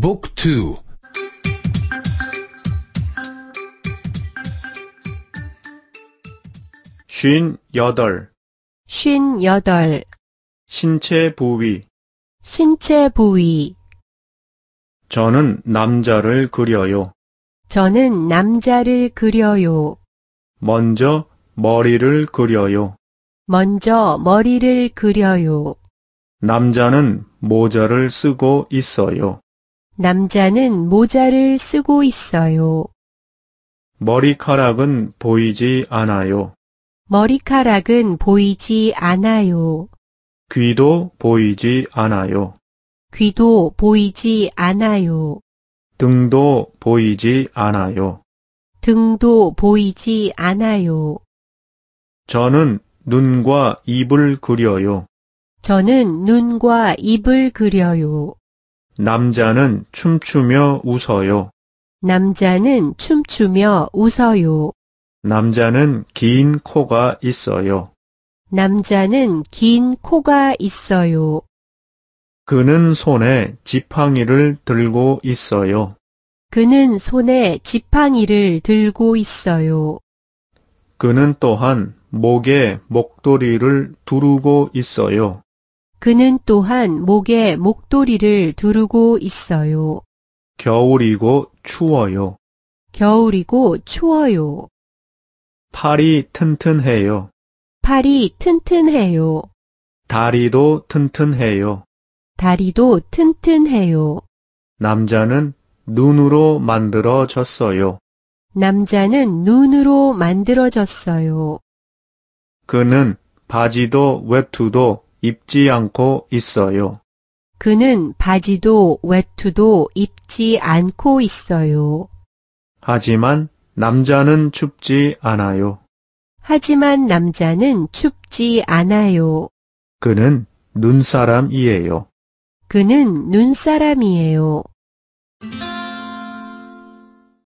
บุ๊กทู쉰여덟 신체 부위 신체 부위 저는 남자를 그려요. 저는 남자를 그려요. 먼저 머리를 그려요. 먼저 머리를 그려요. 남자는 모자를 쓰고 있어요. 남자는 모자를 쓰고 있어요. 머리카락은 보이지 않아요. 머리카락은 보이지 않아요. 귀도 보이지 않아요. 귀도 보이지 않아요. 등도 보이지 않아요. 등도 보이지 않아요. 저는 눈과 입을 그려요. 저는 눈과 입을 그려요. 남자는 춤추며 웃어요. 남자는 춤추며 웃어요. 남자는 긴 코가 있어요. 남자는 긴 코가 있어요. 그는 손에 지팡이를 들고 있어요. 그는 손에 지팡이를 들고 있어요. 그는 또한 목에 목도리를 두르고 있어요. 그는 또한 목에 목도리를 두르고 있어요. 겨울이고 추워요. 겨울이고 추워요. 팔이 튼튼해요. 팔이 튼튼해요. 다리도 튼튼해요. 다리도 튼튼해요. 남자는 눈으로 만들어졌어요. 남자는 눈으로 만들어졌어요. 그는 바지도 외투도 입지 않고 있어요. 그는 바지도 외투도 입지 않고 있어요. 하지만 남자는 춥지 않아요. 하지만 남자는 춥지 않아요. 그는 눈사람이에요. 그는 눈사람이에요.